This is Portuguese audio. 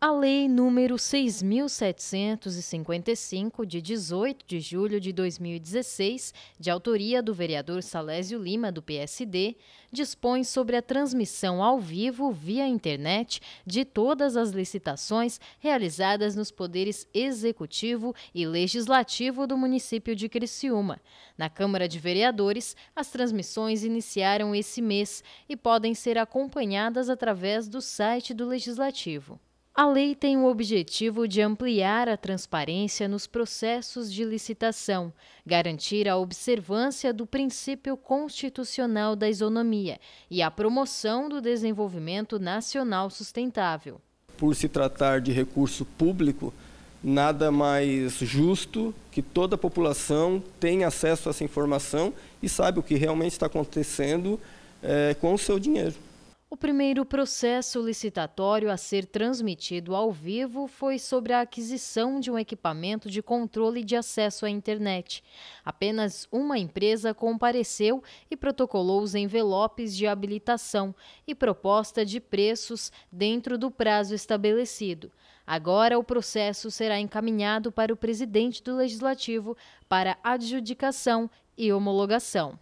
A Lei número 6.755, de 18 de julho de 2016, de autoria do vereador Salésio Lima, do PSD, dispõe sobre a transmissão ao vivo via internet de todas as licitações realizadas nos poderes executivo e legislativo do município de Criciúma. Na Câmara de Vereadores, as transmissões iniciaram esse mês e podem ser acompanhadas através do site do Legislativo. A lei tem o objetivo de ampliar a transparência nos processos de licitação, garantir a observância do princípio constitucional da isonomia e a promoção do desenvolvimento nacional sustentável. Por se tratar de recurso público, nada mais justo que toda a população tenha acesso a essa informação e saiba o que realmente está acontecendo é, com o seu dinheiro. O primeiro processo licitatório a ser transmitido ao vivo foi sobre a aquisição de um equipamento de controle de acesso à internet. Apenas uma empresa compareceu e protocolou os envelopes de habilitação e proposta de preços dentro do prazo estabelecido. Agora, o processo será encaminhado para o presidente do Legislativo para adjudicação e homologação.